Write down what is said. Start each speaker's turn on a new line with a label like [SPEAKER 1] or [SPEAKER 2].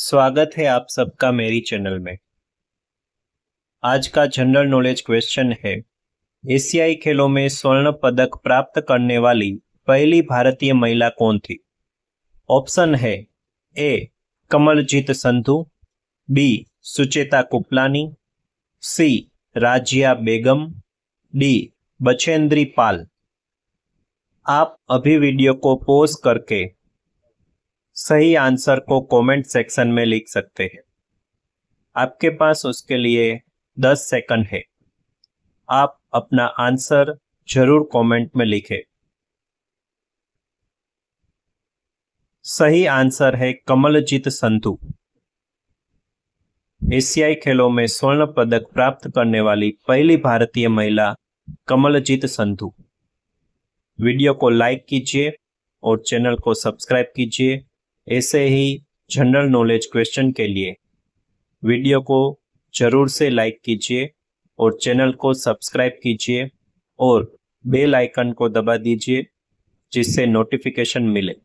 [SPEAKER 1] स्वागत है आप सबका मेरी चैनल में आज का जनरल नॉलेज क्वेश्चन है एशियाई खेलों में स्वर्ण पदक प्राप्त करने वाली पहली भारतीय महिला कौन थी ऑप्शन है A Kamaljeet Sandhu B Sucheta Kripalani C Razia Begum D Bachendri Pal आप अभी वीडियो को पॉज करके सही आंसर को कमेंट सेक्शन में लिख सकते हैं आपके पास उसके लिए 10 सेकंड है आप अपना आंसर जरूर कमेंट में लिखें सही आंसर है कमलजीत संधु एशियाई खेलों में स्वर्ण पदक प्राप्त करने वाली पहली भारतीय महिला कमलजीत संधु वीडियो को लाइक कीजिए और चैनल को सब्सक्राइब कीजिए ऐसे ही जनरल नॉलेज क्वेश्चन के लिए वीडियो को जरूर से लाइक कीजिए और चैनल को सब्सक्राइब कीजिए और बेल आइकन को दबा दीजिए जिससे नोटिफिकेशन मिले